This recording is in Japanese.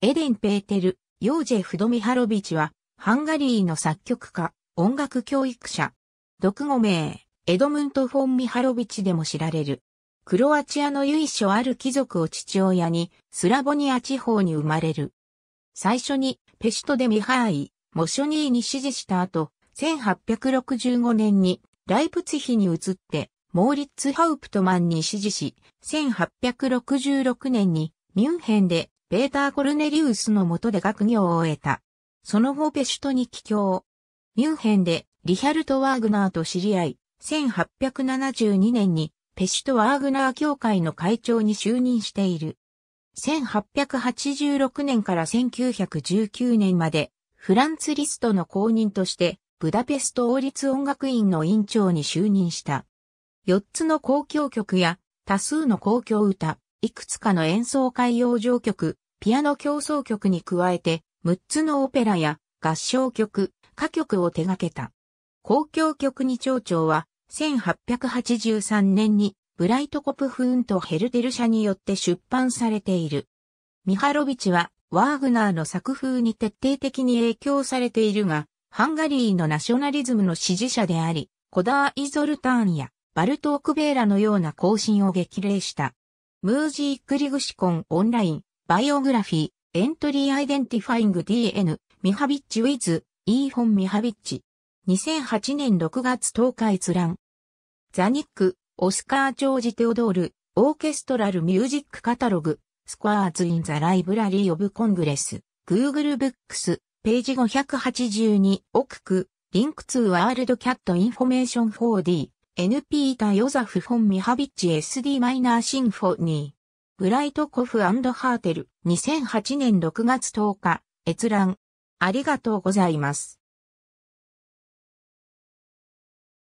エデン・ペーテル、ヨージェフ・ドミハロビチは、ハンガリーの作曲家、音楽教育者。独語名、エドムント・フォン・ミハロビチでも知られる。クロアチアの由緒ある貴族を父親に、スラボニア地方に生まれる。最初に、ペシュトでミハーイ、モショニーに支持した後、1865年に、ライプツヒに移って、モーリッツ・ハウプトマンに支持し、1866年に、ミュンヘンでペーター・コルネリウスの下で学業を終えた。その後ペシュトに帰郷。ミュンヘンでリヒャルト・ワーグナーと知り合い、1872年にペシュト・ワーグナー協会の会長に就任している。1886年から1919年までフランツ・リストの公認としてブダペスト王立音楽院の院長に就任した。4つの公共曲や多数の公共歌、いくつかの演奏会用上曲、ピアノ競争曲に加えて、6つのオペラや合唱曲、歌曲を手掛けた。公共曲に町長は、1883年にブライトコプフーンとヘルテル社によって出版されている。ミハロビチは、ワーグナーの作風に徹底的に影響されているが、ハンガリーのナショナリズムの支持者であり、コダー・イゾルターンやバルトークベーラのような行進を激励した。ムージークリグシコンオンライン、バイオグラフィー、エントリーアイデンティファイング DN、ミハビッチウィズ、イーホン・ミハビッチ。2008年6月10日閲覧。ザニック、オスカー・ジョージ・テオドール、オーケストラル・ミュージック・カタログ、スコアーズ・イン・ザ・ライブラリー・オブ・コングレス、Google ブックス、ページ582、奥区、リンク2ワールドキャットインフォメーション 4D、NP タヨザフ・フォン・ミハビッチ SD マイナーシンフォニー。ブライトコフハーテル。2008年6月10日。閲覧。ありがとうございます。